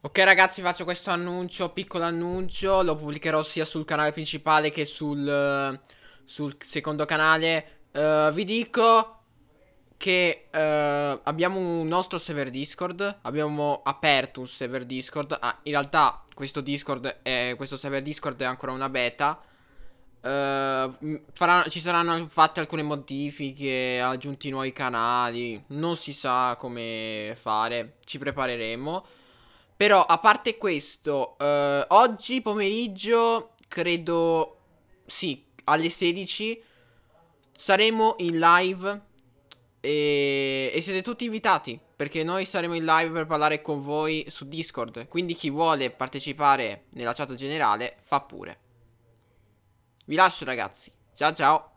Ok ragazzi faccio questo annuncio, piccolo annuncio, lo pubblicherò sia sul canale principale che sul, eh, sul secondo canale. Uh, vi dico che uh, abbiamo un nostro server Discord, abbiamo aperto un server Discord, ah, in realtà questo, Discord è, questo server Discord è ancora una beta. Uh, faranno, ci saranno fatte alcune modifiche, aggiunti nuovi canali, non si sa come fare, ci prepareremo. Però a parte questo, eh, oggi pomeriggio credo sì, alle 16 saremo in live e, e, siete tutti invitati perché noi saremo in live per parlare con voi su Discord. Quindi chi vuole partecipare nella chat generale fa pure. Vi lascio ragazzi. Ciao ciao.